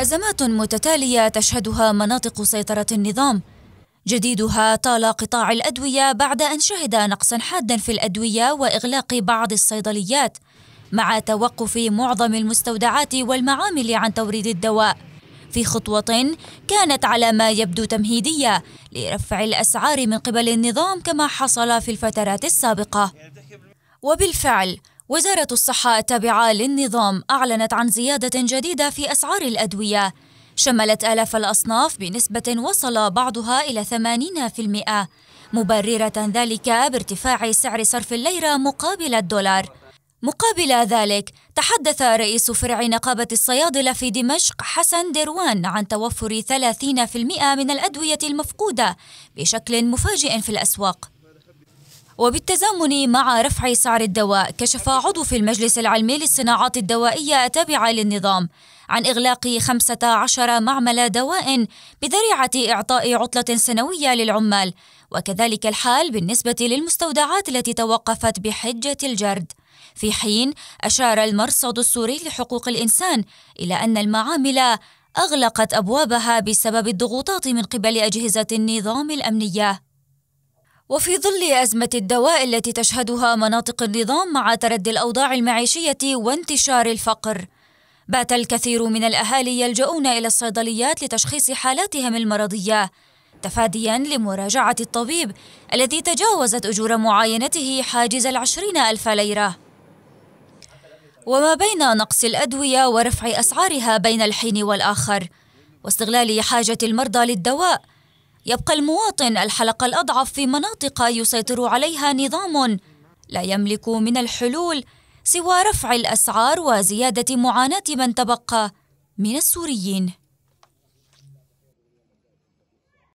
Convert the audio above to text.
أزمات متتالية تشهدها مناطق سيطرة النظام جديدها طال قطاع الأدوية بعد أن شهد نقصا حادا في الأدوية وإغلاق بعض الصيدليات مع توقف معظم المستودعات والمعامل عن توريد الدواء في خطوة كانت على ما يبدو تمهيدية لرفع الأسعار من قبل النظام كما حصل في الفترات السابقة وبالفعل وزارة الصحة التابعة للنظام أعلنت عن زيادة جديدة في أسعار الأدوية شملت آلاف الأصناف بنسبة وصل بعضها إلى 80% مبررة ذلك بارتفاع سعر صرف الليرة مقابل الدولار مقابل ذلك تحدث رئيس فرع نقابة الصيادلة في دمشق حسن دروان عن توفر 30% من الأدوية المفقودة بشكل مفاجئ في الأسواق وبالتزامن مع رفع سعر الدواء كشف عضو في المجلس العلمي للصناعات الدوائية التابعة للنظام عن إغلاق 15 معمل دواء بذريعة إعطاء عطلة سنوية للعمال وكذلك الحال بالنسبة للمستودعات التي توقفت بحجة الجرد في حين أشار المرصد السوري لحقوق الإنسان إلى أن المعامل أغلقت أبوابها بسبب الضغوطات من قبل أجهزة النظام الأمنية وفي ظل أزمة الدواء التي تشهدها مناطق النظام مع تردي الأوضاع المعيشية وانتشار الفقر بات الكثير من الأهالي يلجؤون إلى الصيدليات لتشخيص حالاتهم المرضية تفاديا لمراجعة الطبيب الذي تجاوزت أجور معاينته حاجز العشرين ألف ليرة وما بين نقص الأدوية ورفع أسعارها بين الحين والآخر واستغلال حاجة المرضى للدواء يبقى المواطن الحلقة الأضعف في مناطق يسيطر عليها نظام لا يملك من الحلول سوى رفع الأسعار وزيادة معاناة من تبقى من السوريين